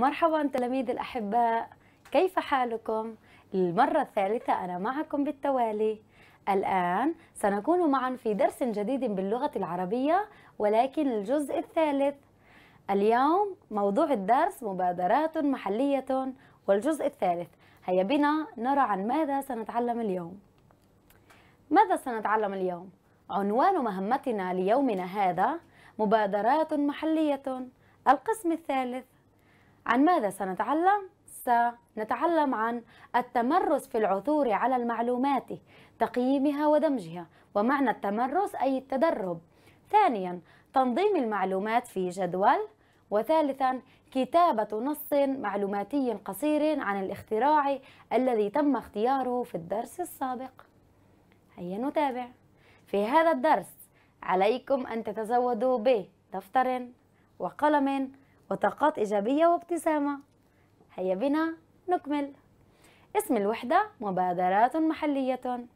مرحبا تلاميذ الأحباء كيف حالكم؟ للمرة الثالثة أنا معكم بالتوالي الآن سنكون معا في درس جديد باللغة العربية ولكن الجزء الثالث اليوم موضوع الدرس مبادرات محلية والجزء الثالث هيا بنا نرى عن ماذا سنتعلم اليوم ماذا سنتعلم اليوم؟ عنوان مهمتنا ليومنا هذا مبادرات محلية القسم الثالث عن ماذا سنتعلم؟ سنتعلم عن التمرس في العثور على المعلومات تقييمها ودمجها ومعنى التمرس أي التدرب ثانيا تنظيم المعلومات في جدول وثالثا كتابة نص معلوماتي قصير عن الاختراع الذي تم اختياره في الدرس السابق هيا نتابع في هذا الدرس عليكم أن تتزودوا بدفتر وقلم وطاقات إيجابية وابتسامة هيا بنا نكمل اسم الوحدة مبادرات محلية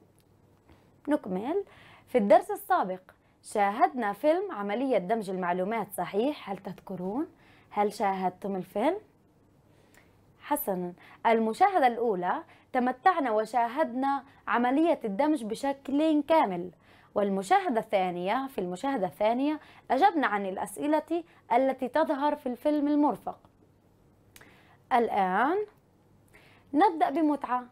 نكمل في الدرس السابق شاهدنا فيلم عملية دمج المعلومات صحيح هل تذكرون؟ هل شاهدتم الفيلم؟ حسنا المشاهدة الأولى تمتعنا وشاهدنا عملية الدمج بشكل كامل والمشاهدة الثانية في المشاهدة الثانية أجبنا عن الأسئلة التي تظهر في الفيلم المرفق الآن نبدأ بمتعة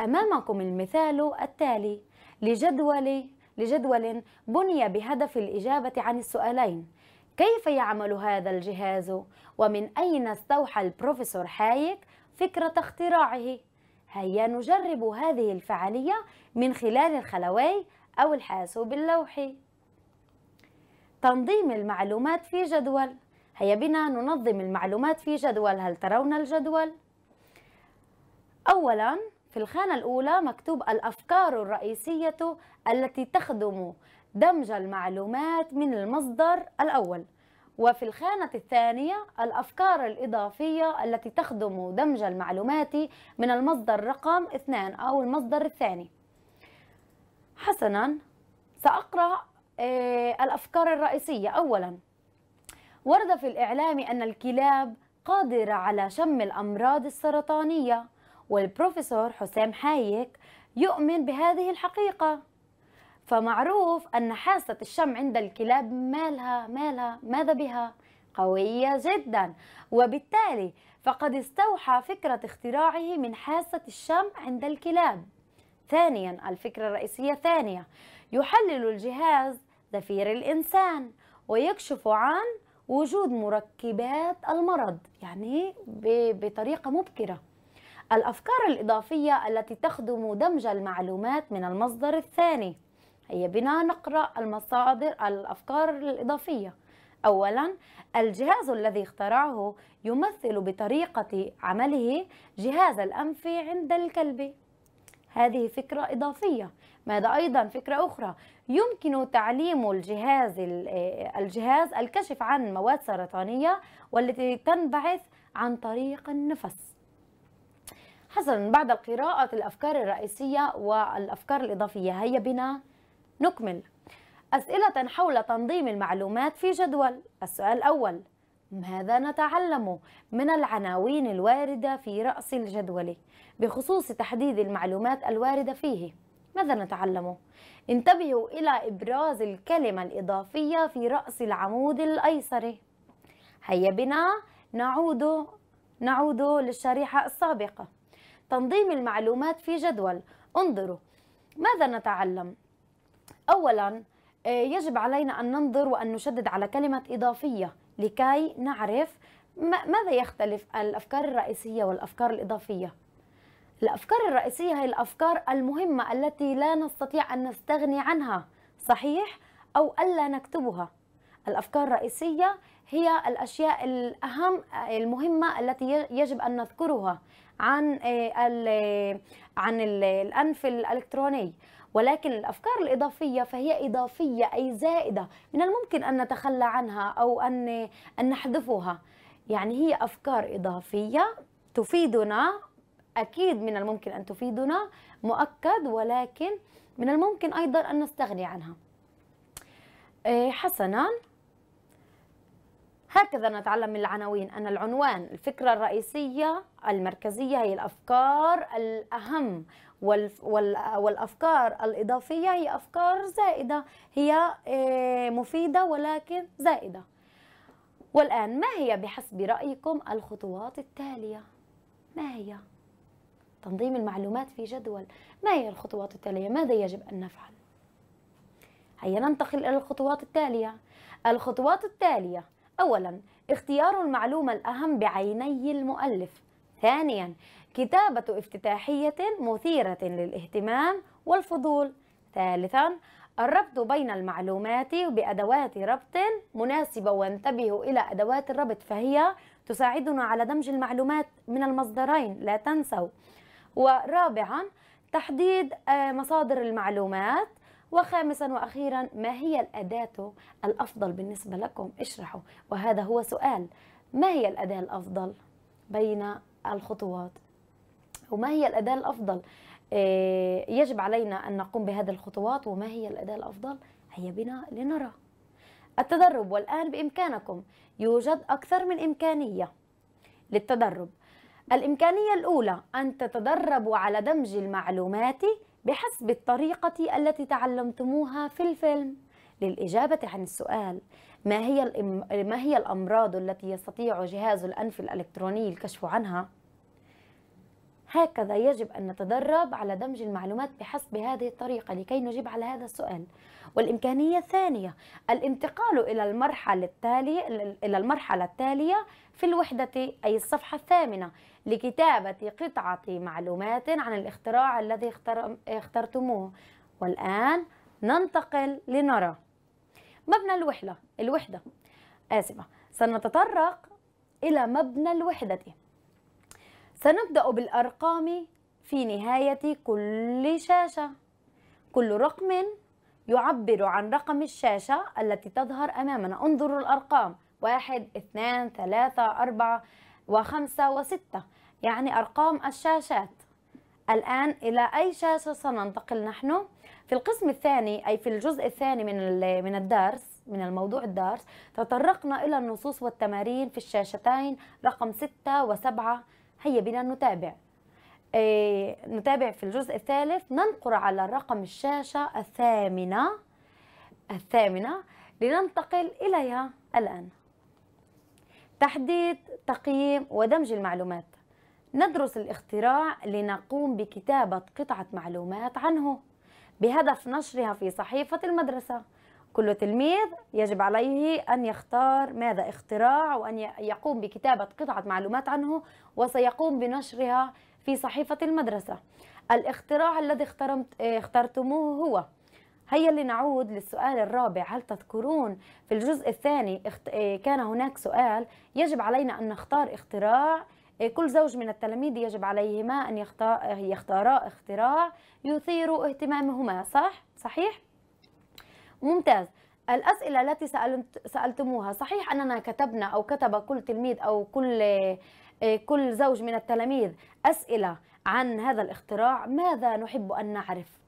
أمامكم المثال التالي لجدول لجدول بني بهدف الإجابة عن السؤالين كيف يعمل هذا الجهاز ومن أين استوحى البروفيسور هايك فكرة اختراعه هيا نجرب هذه الفعالية من خلال الخلوي أو الحاسوب اللوحي تنظيم المعلومات في جدول هيا بنا ننظم المعلومات في جدول هل ترون الجدول؟ أولاً في الخانة الأولى مكتوب الأفكار الرئيسية التي تخدم دمج المعلومات من المصدر الأول وفي الخانة الثانية الأفكار الإضافية التي تخدم دمج المعلومات من المصدر رقم اثنان أو المصدر الثاني حسنا سأقرأ آه، الأفكار الرئيسية أولا ورد في الإعلام أن الكلاب قادرة على شم الأمراض السرطانية والبروفيسور حسام حايك يؤمن بهذه الحقيقة فمعروف أن حاسة الشم عند الكلاب مالها مالها ماذا بها؟ قوية جدا وبالتالي فقد استوحى فكرة اختراعه من حاسة الشم عند الكلاب ثانيا الفكرة الرئيسية ثانية يحلل الجهاز زفير الإنسان ويكشف عن وجود مركبات المرض يعني بطريقة مبكرة الأفكار الإضافية التي تخدم دمج المعلومات من المصدر الثاني هي بنا نقرأ المصادر الأفكار الإضافية أولا الجهاز الذي اخترعه يمثل بطريقة عمله جهاز الأنف عند الكلب هذه فكرة إضافية ماذا أيضا فكرة أخرى يمكن تعليم الجهاز آه، الجهاز الكشف عن مواد سرطانية والتي تنبعث عن طريق النفس حسنا بعد قراءة الأفكار الرئيسية والأفكار الإضافية هيا بنا نكمل أسئلة حول تنظيم المعلومات في جدول السؤال الأول ماذا نتعلم من العناوين الواردة في رأس الجدول بخصوص تحديد المعلومات الواردة فيه؟ ماذا نتعلم؟ انتبهوا إلى إبراز الكلمة الإضافية في رأس العمود الأيسر هيا بنا نعود نعود للشريحة السابقة تنظيم المعلومات في جدول انظروا ماذا نتعلم؟ أولاً آه، يجب علينا أن ننظر وأن نشدد على كلمة إضافية لكي نعرف ماذا يختلف الأفكار الرئيسية والأفكار الإضافية الأفكار الرئيسية هي الأفكار المهمة التي لا نستطيع أن نستغني عنها صحيح أو ألا نكتبها الأفكار الرئيسية هي الأشياء الأهم المهمة التي يجب أن نذكرها عن آه، آه، عن الأنف الإلكتروني ولكن الأفكار الإضافية فهي إضافية أي زائدة من الممكن أن نتخلى عنها أو أن, أن نحذفها يعني هي أفكار إضافية تفيدنا أكيد من الممكن أن تفيدنا مؤكد ولكن من الممكن أيضا أن نستغني عنها آه، حسنا هكذا نتعلم من العناوين أن العنوان الفكرة الرئيسية المركزية هي الأفكار الأهم والافكار الاضافيه هي افكار زائده هي آه، مفيده ولكن زائده والان ما هي بحسب رايكم الخطوات التاليه ما هي تنظيم المعلومات في جدول ما هي الخطوات التاليه ماذا يجب ان نفعل هيا ننتقل الى الخطوات التاليه الخطوات التاليه اولا اختيار المعلومه الاهم بعيني المؤلف ثانيا كتابة افتتاحية مثيرة للاهتمام والفضول ثالثا الربط بين المعلومات بأدوات ربط مناسبة وانتبهوا إلى أدوات الربط فهي تساعدنا على دمج المعلومات من المصدرين لا تنسوا ورابعا تحديد آه، مصادر المعلومات وخامسا وأخيرا ما هي الأداة الأفضل بالنسبة لكم اشرحوا وهذا هو سؤال ما هي الأداة الأفضل بين الخطوات وما هي الأداة الأفضل آه، يجب علينا أن نقوم بهذه الخطوات وما هي الأداة الأفضل هيا بنا لنرى التدرب والآن بإمكانكم يوجد أكثر من إمكانية للتدرب الإمكانية الأولى أن تتدربوا على دمج المعلومات بحسب الطريقة التي تعلمتموها في الفيلم للإجابة عن السؤال ما هي ما هي الأمراض التي يستطيع جهاز الأنف الإلكتروني الكشف عنها؟ هكذا يجب أن نتدرب على دمج المعلومات بحسب هذه الطريقة لكي نجيب على هذا السؤال والإمكانية الثانية الانتقال إلى المرحلة التالية إلى المرحلة التالية في الوحدة أي الصفحة الثامنة لكتابة قطعة معلومات عن الاختراع الذي اخترتموه والآن ننتقل لنرى مبنى الوحلة الوحدة آسفة سنتطرق إلى مبنى الوحدة سنبدأ بالأرقام في نهاية كل شاشة كل رقم يعبر عن رقم الشاشة التي تظهر أمامنا انظروا الأرقام واحد اثنان ثلاثة أربعة وخمسة وستة يعني أرقام الشاشات الآن إلى أي شاشة سننتقل نحن؟ في القسم الثاني أي في الجزء الثاني من من الدرس من الموضوع الدرس تطرقنا إلى النصوص والتمارين في الشاشتين رقم 6 و7 هيا بنا نتابع إيه نتابع في الجزء الثالث ننقر على رقم الشاشة الثامنة الثامنة لننتقل إليها الآن تحديد تقييم ودمج المعلومات ندرس الاختراع لنقوم بكتابة قطعة معلومات عنه بهدف نشرها في صحيفة المدرسة كل تلميذ يجب عليه أن يختار ماذا اختراع وأن يقوم بكتابة قطعة معلومات عنه وسيقوم بنشرها في صحيفة المدرسة الاختراع الذي اخترتموه هو هيا لنعود للسؤال الرابع هل تذكرون في الجزء الثاني إيه، كان هناك سؤال يجب علينا أن نختار اختراع إيه، كل زوج من التلاميذ يجب عليهما أن يختارا اختراع يثير اهتمامهما صح؟ صحيح؟ ممتاز الأسئلة التي سألت سألتموها صحيح أننا كتبنا أو كتب كل تلميذ أو كل إيه، كل زوج من التلاميذ أسئلة عن هذا الاختراع ماذا نحب أن نعرف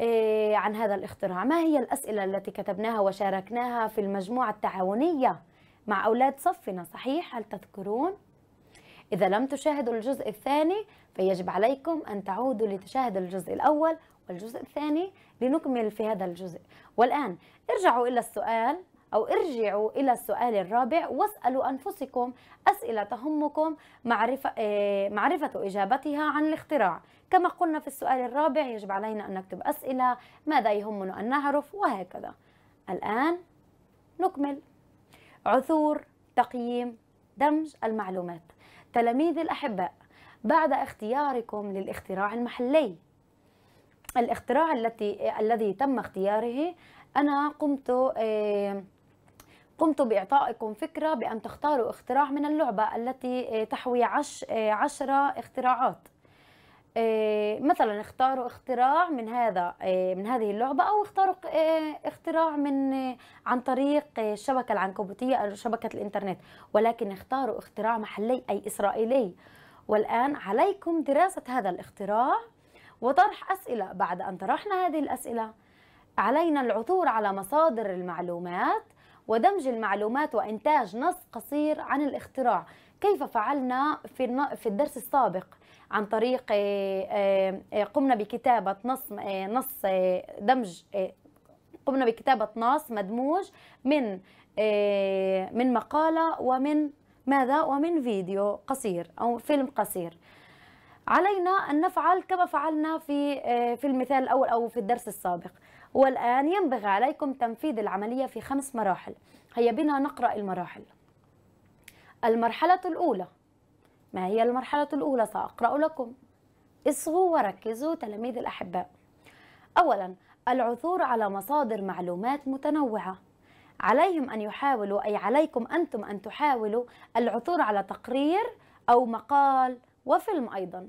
إيه، عن هذا الاختراع ما هي الأسئلة التي كتبناها وشاركناها في المجموعة التعاونية مع أولاد صفنا صحيح هل تذكرون؟ إذا لم تشاهدوا الجزء الثاني فيجب عليكم أن تعودوا لتشاهدوا الجزء الأول والجزء الثاني لنكمل في هذا الجزء والآن ارجعوا إلى السؤال أو ارجعوا إلى السؤال الرابع واسألوا أنفسكم أسئلة تهمكم معرفة, آه، معرفة إجابتها عن الاختراع كما قلنا في السؤال الرابع يجب علينا أن نكتب أسئلة ماذا يهمنا أن نعرف وهكذا الآن نكمل عثور تقييم دمج المعلومات تلاميذي الأحباء بعد اختياركم للاختراع المحلي الاختراع التي الذي تم اختياره أنا قمت آه، قمت بإعطائكم فكرة بأن تختاروا اختراع من اللعبة التي آه، تحوي عش آه، عشرة اختراعات آه، مثلا اختاروا اختراع من هذا آه، من هذه اللعبه او اختاروا آه، اختراع من عن طريق الشبكه العنكبوتيه او شبكه الانترنت ولكن اختاروا اختراع محلي اي اسرائيلي والان عليكم دراسه هذا الاختراع وطرح اسئله بعد ان طرحنا هذه الاسئله علينا العثور على مصادر المعلومات ودمج المعلومات وإنتاج نص قصير عن الاختراع كيف فعلنا في في الدرس السابق عن طريق آه، آه، قمنا بكتابة نص آه، نص دمج قمنا بكتابة نص مدموج من من مقالة ومن ماذا ومن فيديو قصير أو فيلم قصير علينا أن نفعل كما فعلنا في في المثال الأول أو في الدرس السابق والآن ينبغي عليكم تنفيذ العملية في خمس مراحل هيا بنا نقرأ المراحل المرحلة الأولى ما هي المرحلة الأولى سأقرأ لكم اصغوا وركزوا تلاميذ الأحباء أولا العثور على مصادر معلومات متنوعة عليهم أن يحاولوا أي عليكم أنتم أن تحاولوا العثور على تقرير أو مقال وفيلم أيضا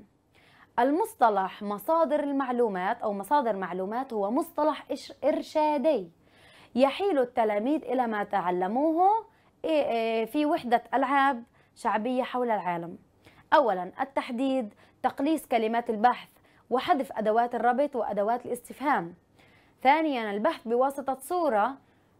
المصطلح مصادر المعلومات أو مصادر معلومات هو مصطلح إرشادي يحيل التلاميذ إلى ما تعلموه إيه، إيه، في وحدة ألعاب شعبية حول العالم أولا التحديد تقليص كلمات البحث وحذف أدوات الربط وأدوات الاستفهام ثانيا البحث بواسطة صورة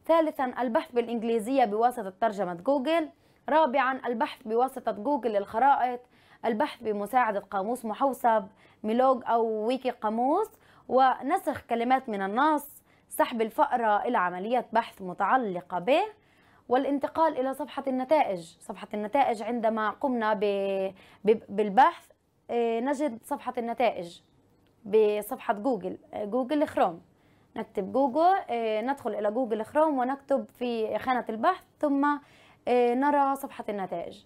ثالثا البحث بالإنجليزية بواسطة ترجمة جوجل رابعا البحث بواسطة جوجل للخرائط البحث بمساعدة قاموس محوسب ميلوج أو ويكي قاموس ونسخ كلمات من النص سحب الفأرة إلى عملية بحث متعلقة به والانتقال إلى صفحة النتائج صفحة النتائج عندما قمنا بالبحث آه، نجد صفحة النتائج بصفحة جوجل آه، جوجل خروم نكتب جوجل آه، ندخل إلى جوجل خروم ونكتب في خانة البحث ثم آه، نرى صفحة النتائج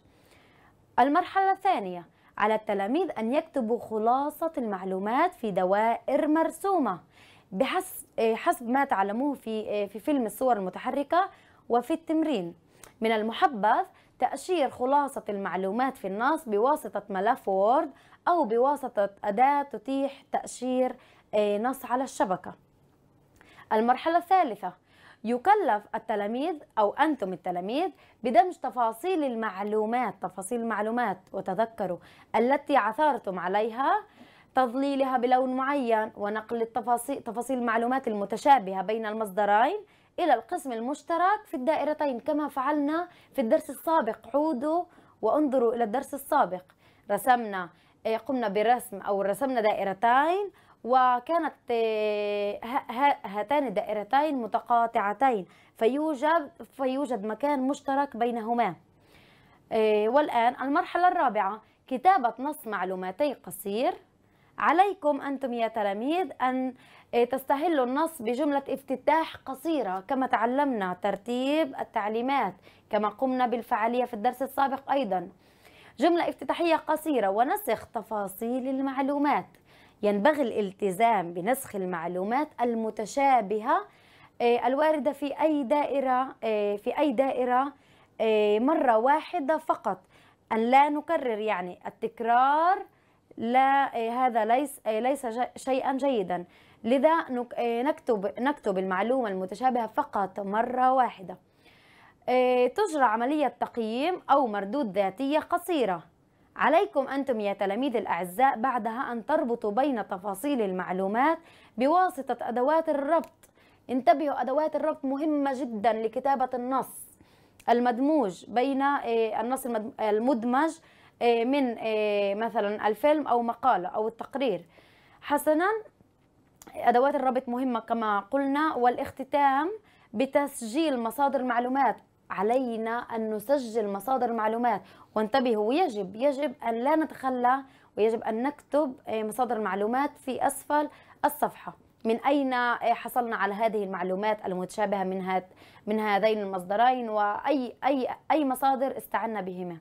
المرحلة الثانية على التلاميذ أن يكتبوا خلاصة المعلومات في دوائر مرسومة بحسب آه، ما تعلموه في آه، في فيلم الصور المتحركة وفي التمرين من المحبذ تأشير خلاصة المعلومات في النص بواسطة ملف وورد أو بواسطة أداة تتيح تأشير نص على الشبكة المرحلة الثالثة يكلف التلاميذ أو أنتم التلاميذ بدمج تفاصيل المعلومات تفاصيل المعلومات وتذكروا التي عثرتم عليها تظليلها بلون معين ونقل التفاصيل تفاصيل المعلومات المتشابهة بين المصدرين إلى القسم المشترك في الدائرتين كما فعلنا في الدرس السابق عودوا وانظروا إلى الدرس السابق رسمنا إيه، قمنا برسم أو رسمنا دائرتين وكانت آه، هاتان الدائرتين متقاطعتين فيوجد, فيوجد مكان مشترك بينهما آه، والآن المرحلة الرابعة كتابة نص معلوماتي قصير عليكم أنتم يا تلاميذ أن آه، تستهلوا النص بجملة افتتاح قصيرة كما تعلمنا ترتيب التعليمات كما قمنا بالفعالية في الدرس السابق أيضا جملة افتتاحية قصيرة ونسخ تفاصيل المعلومات ينبغي الالتزام بنسخ المعلومات المتشابهة آه، الواردة في أي دائرة آه، في أي دائرة آه، مرة واحدة فقط أن لا نكرر يعني التكرار لا هذا ليس ليس شيئا جيدا لذا نكتب نكتب المعلومة المتشابهة فقط مرة واحدة تجرى عملية تقييم أو مردود ذاتية قصيرة عليكم أنتم يا تلاميذ الأعزاء بعدها أن تربطوا بين تفاصيل المعلومات بواسطة أدوات الربط انتبهوا أدوات الربط مهمة جدا لكتابة النص المدموج بين آه، النص المدمج آه، من آه، مثلا الفيلم أو مقالة أو التقرير حسنا أدوات الربط مهمة كما قلنا والاختتام بتسجيل مصادر معلومات علينا أن نسجل مصادر معلومات وانتبهوا يجب يجب أن لا نتخلى ويجب أن نكتب آه، مصادر المعلومات في أسفل الصفحة من أين آه، حصلنا على هذه المعلومات المتشابهة من هات من هذين المصدرين وأي أي أي مصادر استعنا بهما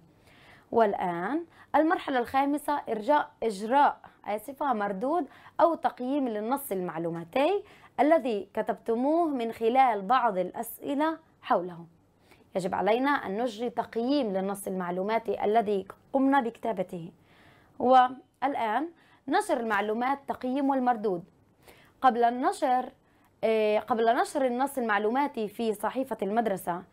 والآن المرحلة الخامسة إرجاء إجراء آسفة آه، مردود أو تقييم للنص المعلوماتي الذي كتبتموه من خلال بعض الأسئلة حوله يجب علينا أن نجري تقييم للنص المعلوماتي الذي قمنا بكتابته والآن نشر المعلومات تقييم والمردود قبل النشر آه، قبل نشر النص المعلوماتي في صحيفة المدرسة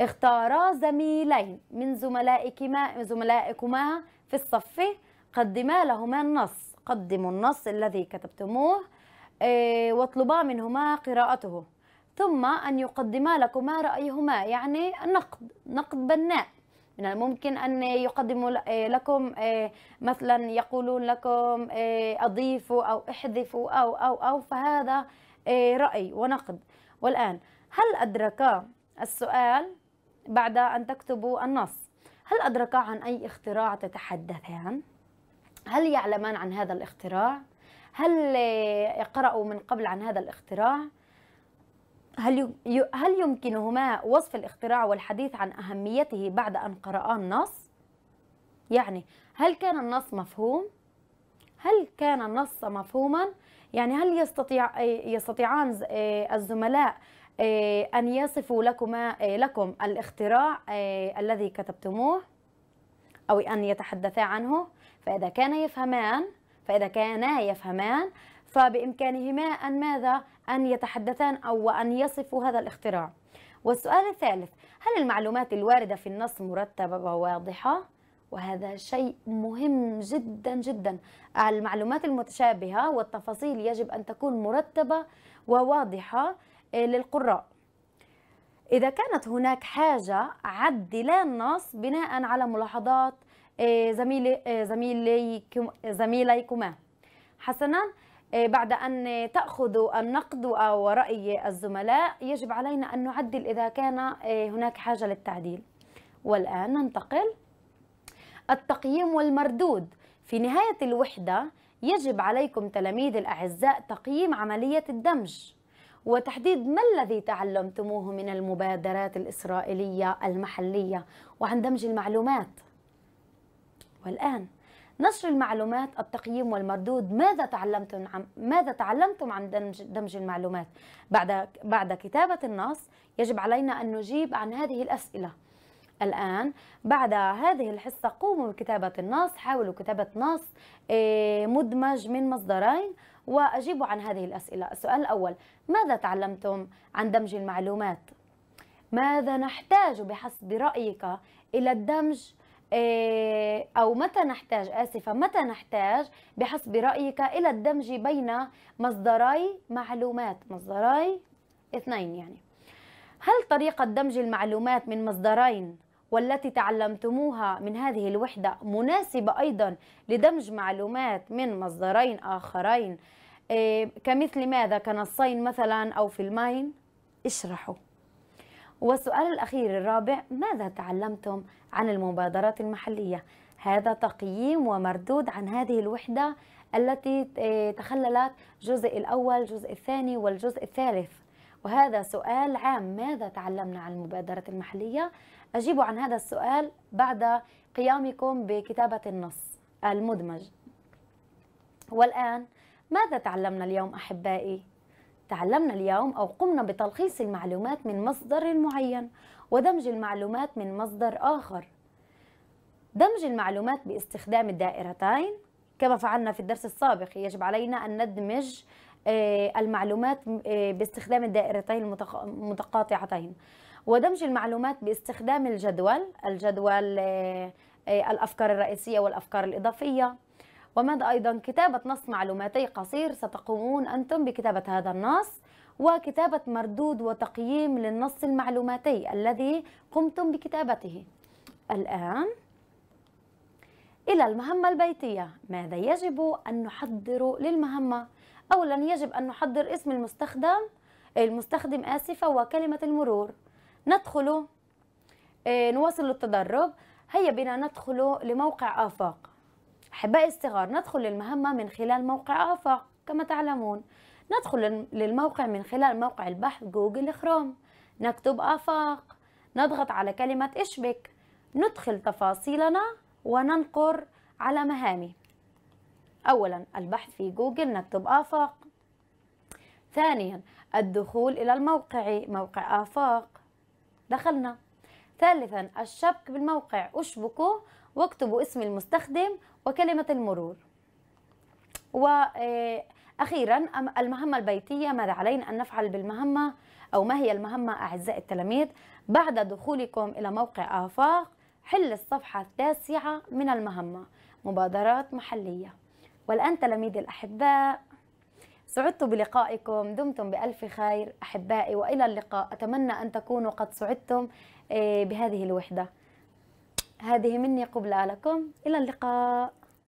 اختارا زميلين من زملائكما زملائكما في الصف قدما لهما النص قدموا النص الذي كتبتموه آه، واطلبا منهما قراءته ثم أن يقدما لكما رأيهما يعني نقد نقد بناء من الممكن أن يقدموا آه، لكم آه، مثلا يقولون لكم آه، أضيفوا أو احذفوا أو أو أو فهذا رأي ونقد والآن هل أدركا السؤال بعد أن تكتبوا النص هل أدركا عن أي اختراع تتحدثان؟ هل يعلمان عن هذا الاختراع؟ هل قرأوا من قبل عن هذا الاختراع؟ هل هل يمكنهما وصف الاختراع والحديث عن أهميته بعد أن قرأا النص؟ يعني هل كان النص مفهوم؟ هل كان النص مفهوما؟ يعني هل يستطيع يستطيعان آه، الزملاء آه، أن يصفوا لكما آه، لكم الاختراع الذي كتبتموه أو أن يتحدثا عنه؟ فإذا كان يفهمان فإذا كانا يفهمان فبإمكانهما أن ماذا؟ أن يتحدثان أو أن يصفوا هذا الاختراع والسؤال الثالث هل المعلومات الواردة في النص مرتبة وواضحة؟ وهذا شيء مهم جدا جدا المعلومات المتشابهة والتفاصيل يجب أن تكون مرتبة وواضحة آه، للقراء إذا كانت هناك حاجة عدلا النص بناء على ملاحظات آه، زميلي آه، زميليكما حسنا آه، بعد أن تأخذ النقد أو رأي الزملاء يجب علينا أن نعدل إذا كان آه، هناك حاجة للتعديل والآن ننتقل التقييم والمردود في نهاية الوحدة يجب عليكم تلاميذ الأعزاء تقييم عملية الدمج وتحديد ما الذي تعلمتموه من المبادرات الإسرائيلية المحلية وعن دمج المعلومات والآن نشر المعلومات التقييم والمردود ماذا تعلمتم عم ماذا تعلمتم عن دمج, دمج المعلومات بعد بعد كتابة النص يجب علينا أن نجيب عن هذه الأسئلة الآن بعد هذه الحصة قوموا بكتابة النص حاولوا كتابة نص إيه، مدمج من مصدرين وأجيبوا عن هذه الأسئلة السؤال الأول ماذا تعلمتم عن دمج المعلومات؟ ماذا نحتاج بحسب رأيك إلى الدمج آه، أو متى نحتاج آسفة متى نحتاج بحسب رأيك إلى الدمج بين مصدري معلومات مصدري اثنين يعني هل طريقة دمج المعلومات من مصدرين والتي تعلمتموها من هذه الوحدة مناسبة أيضا لدمج معلومات من مصدرين آخرين آه، كمثل ماذا كنصين مثلا أو فيلمين اشرحوا والسؤال الأخير الرابع ماذا تعلمتم عن المبادرات المحلية؟ هذا تقييم ومردود عن هذه الوحدة التي آه، تخللت الجزء الأول الجزء الثاني والجزء الثالث وهذا سؤال عام ماذا تعلمنا عن المبادرة المحلية؟ أجيب عن هذا السؤال بعد قيامكم بكتابة النص المدمج والآن ماذا تعلمنا اليوم أحبائي؟ تعلمنا اليوم أو قمنا بتلخيص المعلومات من مصدر معين ودمج المعلومات من مصدر آخر دمج المعلومات باستخدام الدائرتين كما فعلنا في الدرس السابق يجب علينا أن ندمج آه، المعلومات آه، باستخدام الدائرتين المتقاطعتين ودمج المعلومات باستخدام الجدول الجدول آه، الأفكار الرئيسية والأفكار الإضافية وماذا أيضا كتابة نص معلوماتي قصير ستقومون أنتم بكتابة هذا النص وكتابة مردود وتقييم للنص المعلوماتي الذي قمتم بكتابته الآن إلى المهمة البيتية ماذا يجب أن نحضر للمهمة؟ أولا يجب أن نحضر اسم المستخدم المستخدم آسفة وكلمة المرور ندخل إيه، نواصل التدرب هيا بنا ندخل لموقع آفاق أحبائي الصغار ندخل للمهمة من خلال موقع آفاق كما تعلمون ندخل للموقع من خلال موقع البحث جوجل كروم نكتب آفاق نضغط على كلمة اشبك ندخل تفاصيلنا وننقر على مهامي أولا البحث في جوجل نكتب آفاق ثانيا الدخول إلى الموقع موقع آفاق دخلنا ثالثا الشبك بالموقع أشبكه واكتبوا اسم المستخدم وكلمة المرور وأخيرا آه، المهمة البيتية ماذا علينا أن نفعل بالمهمة أو ما هي المهمة أعزائي التلاميذ بعد دخولكم إلى موقع آفاق حل الصفحة التاسعة من المهمة مبادرات محلية والآن تلاميذ الأحباء سعدت بلقائكم دمتم بألف خير أحبائي وإلى اللقاء أتمنى أن تكونوا قد سعدتم آه، بهذه الوحدة هذه مني قبلة لكم إلى اللقاء